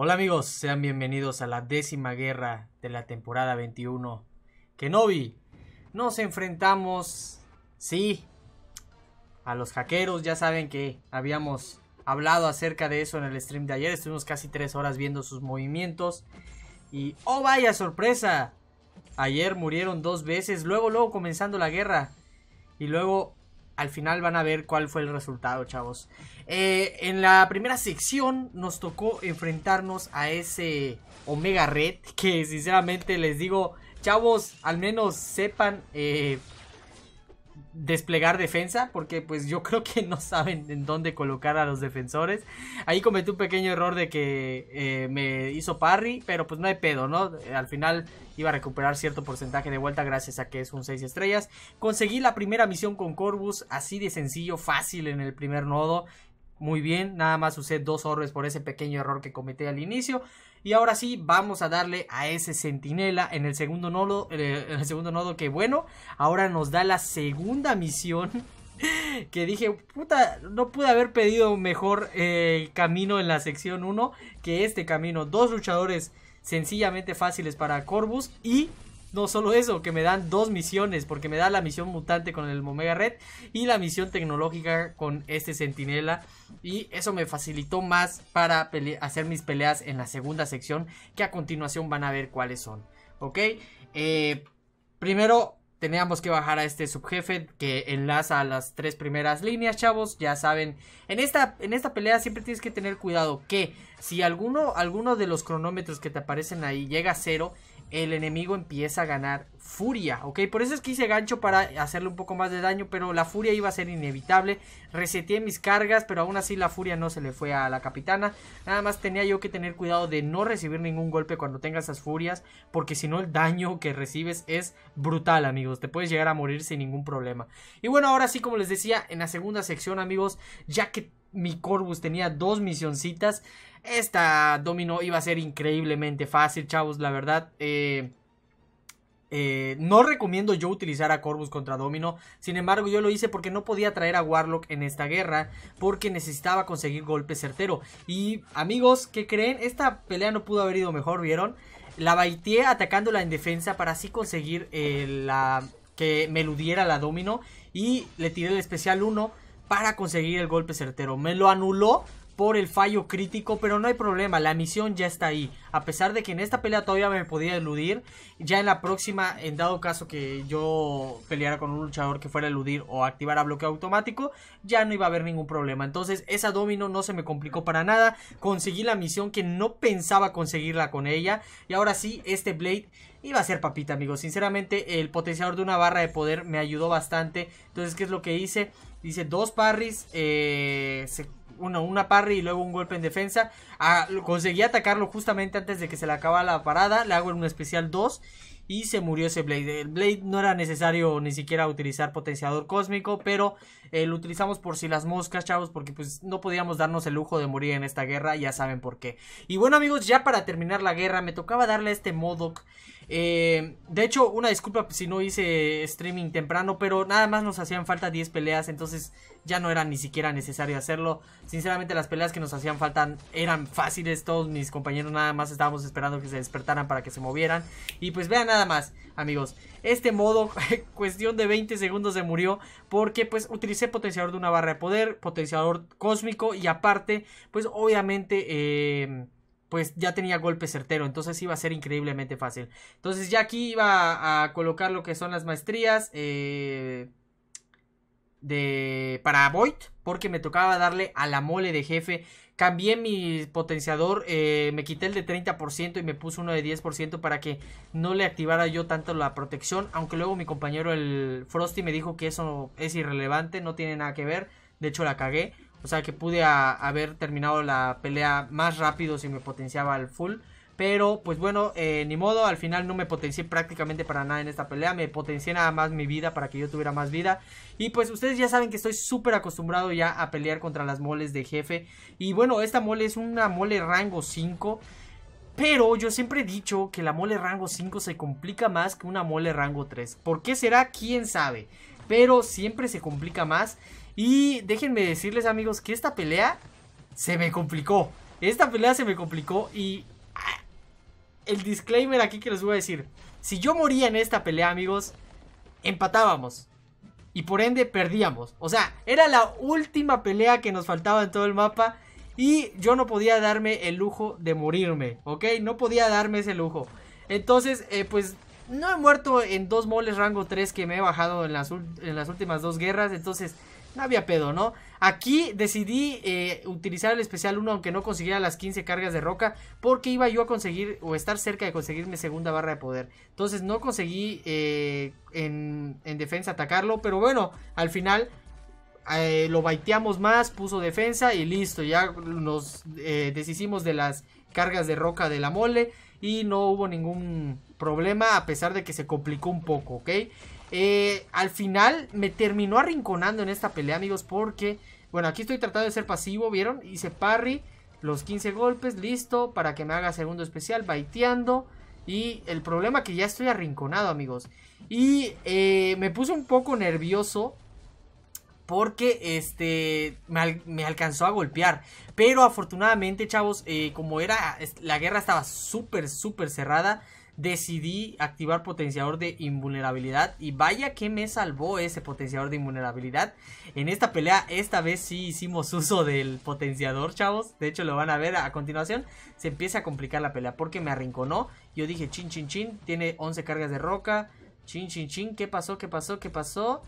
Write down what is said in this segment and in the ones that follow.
Hola amigos, sean bienvenidos a la décima guerra de la temporada 21. Kenobi, nos enfrentamos, sí, a los hackeros. Ya saben que habíamos hablado acerca de eso en el stream de ayer. Estuvimos casi tres horas viendo sus movimientos. Y, oh vaya sorpresa, ayer murieron dos veces, luego, luego comenzando la guerra. Y luego al final van a ver cuál fue el resultado, chavos. Eh, en la primera sección nos tocó enfrentarnos a ese Omega Red. Que sinceramente les digo, chavos, al menos sepan eh, desplegar defensa, porque pues yo creo que no saben en dónde colocar a los defensores. Ahí cometí un pequeño error de que eh, me hizo parry, pero pues no hay pedo, ¿no? Al final iba a recuperar cierto porcentaje de vuelta gracias a que es un 6 estrellas. Conseguí la primera misión con Corvus, así de sencillo, fácil en el primer nodo. Muy bien, nada más usé dos orbes por ese pequeño error que cometí al inicio. Y ahora sí, vamos a darle a ese centinela en el segundo nodo. Eh, en el segundo nodo, que bueno, ahora nos da la segunda misión. Que dije, puta, no pude haber pedido mejor eh, camino en la sección 1 que este camino. Dos luchadores sencillamente fáciles para Corvus y no solo eso, que me dan dos misiones, porque me da la misión mutante con el Omega Red y la misión tecnológica con este Centinela. Y eso me facilitó más para hacer mis peleas en la segunda sección, que a continuación van a ver cuáles son. ¿Ok? Eh, primero teníamos que bajar a este subjefe que enlaza a las tres primeras líneas, chavos. Ya saben, en esta, en esta pelea siempre tienes que tener cuidado que si alguno, alguno de los cronómetros que te aparecen ahí llega a cero, el enemigo empieza a ganar furia, ¿ok? Por eso es que hice gancho para hacerle un poco más de daño, pero la furia iba a ser inevitable. Reseteé mis cargas, pero aún así la furia no se le fue a la capitana. Nada más tenía yo que tener cuidado de no recibir ningún golpe cuando tenga esas furias, porque si no el daño que recibes es brutal, amigos. Te puedes llegar a morir sin ningún problema. Y bueno, ahora sí, como les decía, en la segunda sección, amigos, ya que mi Corvus tenía dos misioncitas. Esta Domino iba a ser increíblemente fácil, chavos, la verdad. Eh, eh, no recomiendo yo utilizar a Corvus contra Domino, sin embargo yo lo hice porque no podía traer a Warlock en esta guerra, porque necesitaba conseguir golpe certero. Y amigos, ¿qué creen? Esta pelea no pudo haber ido mejor, ¿vieron? La baiteé atacándola en defensa para así conseguir eh, la, que me eludiera la Domino y le tiré el especial 1 para conseguir el golpe certero. Me lo anuló por el fallo crítico, pero no hay problema, la misión ya está ahí. A pesar de que en esta pelea todavía me podía eludir, ya en la próxima, en dado caso que yo peleara con un luchador que fuera a eludir o activara bloqueo automático, ya no iba a haber ningún problema. Entonces esa domino no se me complicó para nada, conseguí la misión que no pensaba conseguirla con ella. Y ahora sí, este Blade iba a ser papita, amigos. Sinceramente, el potenciador de una barra de poder me ayudó bastante. Entonces, ¿qué es lo que hice? Dice dos parries, eh, se una parry y luego un golpe en defensa. A, ah, conseguí atacarlo justamente antes de que se le acabara la parada. Le hago un especial 2 y se murió ese Blade. El Blade no era necesario ni siquiera utilizar potenciador cósmico, pero eh, lo utilizamos por si las moscas, chavos, porque pues no podíamos darnos el lujo de morir en esta guerra, ya saben por qué. Y bueno amigos, ya para terminar la guerra me tocaba darle a este Modoc eh, de hecho, una disculpa si no hice streaming temprano, pero nada más nos hacían falta 10 peleas, entonces ya no era ni siquiera necesario hacerlo. Sinceramente, las peleas que nos hacían falta eran fáciles, todos mis compañeros nada más estábamos esperando que se despertaran para que se movieran. Y pues vean nada más, amigos, este modo, cuestión de 20 segundos se murió, porque pues utilicé potenciador de una barra de poder, potenciador cósmico y aparte, pues obviamente... Eh, pues ya tenía golpe certero, entonces iba a ser increíblemente fácil. Entonces ya aquí iba a, colocar lo que son las maestrías eh, de, para Void, porque me tocaba darle a la mole de jefe. Cambié mi potenciador, eh, me quité el de 30% y me puse uno de 10% para que no le activara yo tanto la protección, aunque luego mi compañero el Frosty me dijo que eso es irrelevante, no tiene nada que ver, de hecho la cagué. O sea que pude haber terminado la pelea más rápido si me potenciaba al full. Pero pues bueno, eh, ni modo, al final no me potencié prácticamente para nada en esta pelea. Me potencié nada más mi vida para que yo tuviera más vida. Y pues ustedes ya saben que estoy súper acostumbrado ya a pelear contra las moles de jefe. Y bueno, esta mole es una mole rango 5. Pero yo siempre he dicho que la mole rango 5 se complica más que una mole rango 3. ¿Por qué será? ¿Quién sabe? Pero siempre se complica más. Y déjenme decirles, amigos, que esta pelea se me complicó. Esta pelea se me complicó y... Ah, el disclaimer aquí que les voy a decir. Si yo moría en esta pelea, amigos, empatábamos. Y por ende perdíamos. O sea, era la última pelea que nos faltaba en todo el mapa. Y yo no podía darme el lujo de morirme, ¿ok? No podía darme ese lujo. Entonces, eh, pues no he muerto en dos moles rango 3 que me he bajado en en las últimas dos guerras. Entonces, no había pedo, ¿no? Aquí decidí eh, utilizar el especial 1 aunque no consiguiera las 15 cargas de roca porque iba yo a conseguir o estar cerca de conseguir mi segunda barra de poder. Entonces no conseguí eh, en, defensa atacarlo, pero bueno, al final eh, lo baiteamos más, puso defensa y listo, ya nos deshicimos de las cargas de roca de la mole y no hubo ningún problema a pesar de que se complicó un poco, ¿ok? Eh, al final me terminó arrinconando en esta pelea, amigos, porque... Bueno, aquí estoy tratando de ser pasivo, ¿vieron? Hice parry, los 15 golpes, listo, para que me haga segundo especial, baiteando. Y el problema que ya estoy arrinconado, amigos. Y eh, me puse un poco nervioso porque este me, alcanzó a golpear. Pero afortunadamente, chavos, eh, como era, la guerra estaba súper, súper cerrada decidí activar potenciador de invulnerabilidad y vaya que me salvó ese potenciador de invulnerabilidad. En esta pelea esta vez sí hicimos uso del potenciador, chavos. De hecho lo van a ver a continuación. Se empieza a complicar la pelea porque me arrinconó. Yo dije chin chin chin, tiene 11 cargas de roca. Chin chin chin, ¿qué pasó? ¿Qué pasó? ¿Qué pasó?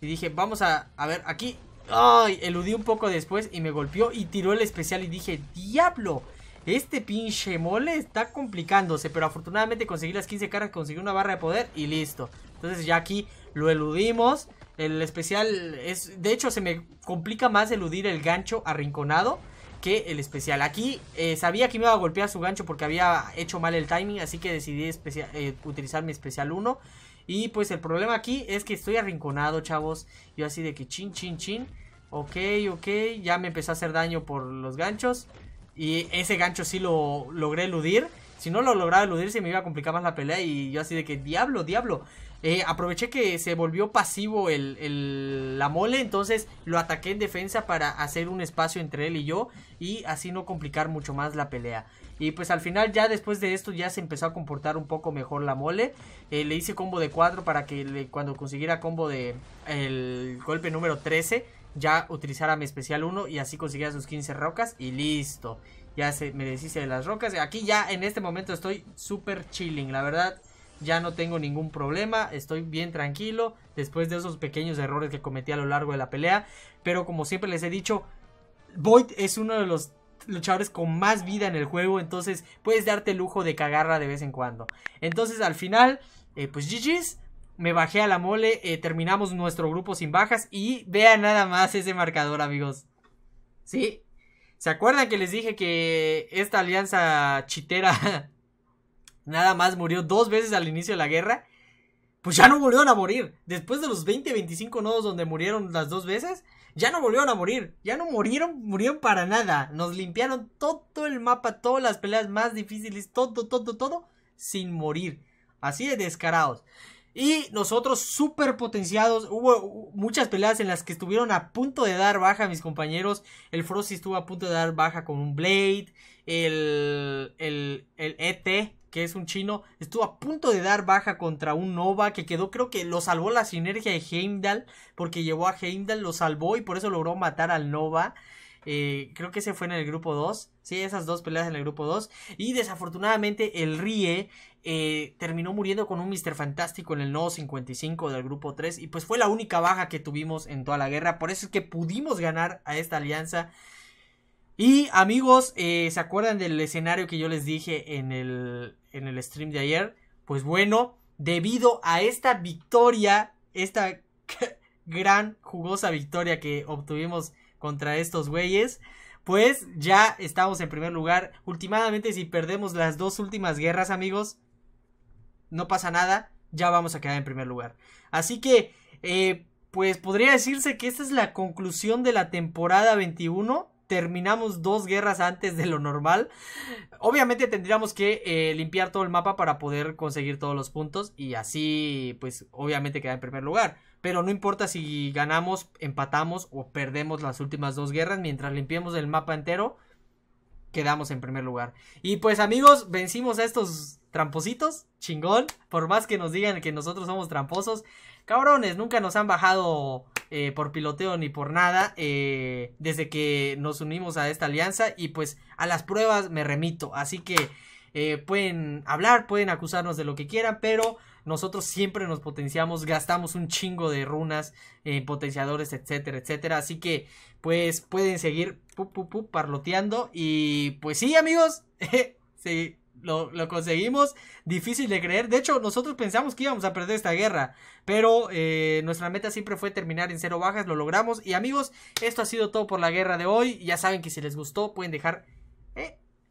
Y dije, vamos a, a ver, aquí... ¡Ay! Eludí un poco después y me golpeó y tiró el especial y dije, ¡Diablo! Este pinche mole está complicándose, pero afortunadamente conseguí las 15 caras, conseguí una barra de poder y listo. Entonces ya aquí lo eludimos. El especial es... De hecho, se me complica más eludir el gancho arrinconado que el especial. Aquí eh, sabía que me iba a golpear su gancho porque había hecho mal el timing, así que decidí eh, utilizar mi especial 1. Y pues el problema aquí es que estoy arrinconado, chavos. Yo así de que chin, chin, chin. Ok, ok, ya me empezó a hacer daño por los ganchos. Y ese gancho sí lo logré eludir. Si no lo lograba eludir, se me iba a complicar más la pelea. Y yo así de que, diablo, diablo. Eh, aproveché que se volvió pasivo el, la mole, entonces lo ataqué en defensa para hacer un espacio entre él y yo y así no complicar mucho más la pelea. Y pues al final ya después de esto ya se empezó a comportar un poco mejor la mole. Eh, le hice combo de 4 para que cuando consiguiera combo de el golpe número 13 ya utilizara mi especial 1 y así conseguía sus 15 rocas y listo. Ya se, me deshice de las rocas. Aquí ya en este momento estoy súper chilling, la verdad. Ya no tengo ningún problema, estoy bien tranquilo después de esos pequeños errores que cometí a lo largo de la pelea. Pero como siempre les he dicho, Void es uno de los luchadores con más vida en el juego, entonces puedes darte el lujo de cagarla de vez en cuando. Entonces al final, eh, pues GG's me bajé a la mole, eh, terminamos nuestro grupo sin bajas y vean nada más ese marcador, amigos. ¿Sí? ¿Se acuerdan que les dije que esta alianza chitera nada más murió dos veces al inicio de la guerra? Pues ya no volvieron a morir. Después de los 20, 25 nodos donde murieron las dos veces, ya no volvieron a morir. Ya no murieron, murieron para nada. Nos limpiaron todo el mapa, todas las peleas más difíciles, todo, todo, todo, sin morir. Así de descarados. Y nosotros súper potenciados. Hubo muchas peleas en las que estuvieron a punto de dar baja mis compañeros. El Frosty estuvo a punto de dar baja con un Blade. El, el, el ET, que es un chino, estuvo a punto de dar baja contra un Nova. Que quedó, creo que lo salvó la sinergia de Heimdall. Porque llevó a Heimdall, lo salvó y por eso logró matar al Nova. Eh, creo que ese fue en el grupo 2. Sí, esas dos peleas en el grupo 2. Y desafortunadamente el Rie eh, terminó muriendo con un Mr. Fantástico en el Nodo 55 del grupo 3. Y pues fue la única baja que tuvimos en toda la guerra. Por eso es que pudimos ganar a esta alianza. Y amigos, eh, ¿se acuerdan del escenario que yo les dije en el, en el stream de ayer? Pues bueno, debido a esta victoria, esta gran jugosa victoria que obtuvimos contra estos güeyes, pues ya estamos en primer lugar. Últimamente, si perdemos las dos últimas guerras, amigos, no pasa nada, ya vamos a quedar en primer lugar. Así que, eh, pues podría decirse que esta es la conclusión de la temporada 21 terminamos dos guerras antes de lo normal. Obviamente tendríamos que eh, limpiar todo el mapa para poder conseguir todos los puntos y así, pues obviamente queda en primer lugar. Pero no importa si ganamos, empatamos o perdemos las últimas dos guerras, mientras limpiemos el mapa entero, quedamos en primer lugar. Y pues amigos, vencimos a estos trampositos, chingón, por más que nos digan que nosotros somos tramposos, cabrones, nunca nos han bajado eh, por piloteo ni por nada eh, desde que nos unimos a esta alianza y pues a las pruebas me remito, así que eh, pueden hablar, pueden acusarnos de lo que quieran, pero nosotros siempre nos potenciamos, gastamos un chingo de runas en potenciadores, etcétera, etcétera. Así que, pues, pueden seguir parloteando. Y pues sí, amigos, sí, lo, conseguimos. Difícil de creer. De hecho, nosotros pensamos que íbamos a perder esta guerra. Pero eh, nuestra meta siempre fue terminar en cero bajas. Lo logramos. Y amigos, esto ha sido todo por la guerra de hoy. Ya saben que si les gustó, pueden dejar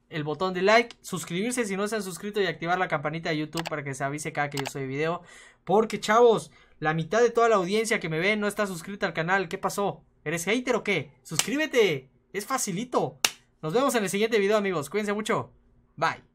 el botón de like, suscribirse si no se han suscrito y activar la campanita de YouTube para que se avise cada que yo soy video. Porque, chavos, la mitad de toda la audiencia que me ve no está suscrita al canal. ¿Qué pasó? ¿Eres hater o qué? ¡Suscríbete! Es facilito. Nos vemos en el siguiente video, amigos. Cuídense mucho. Bye.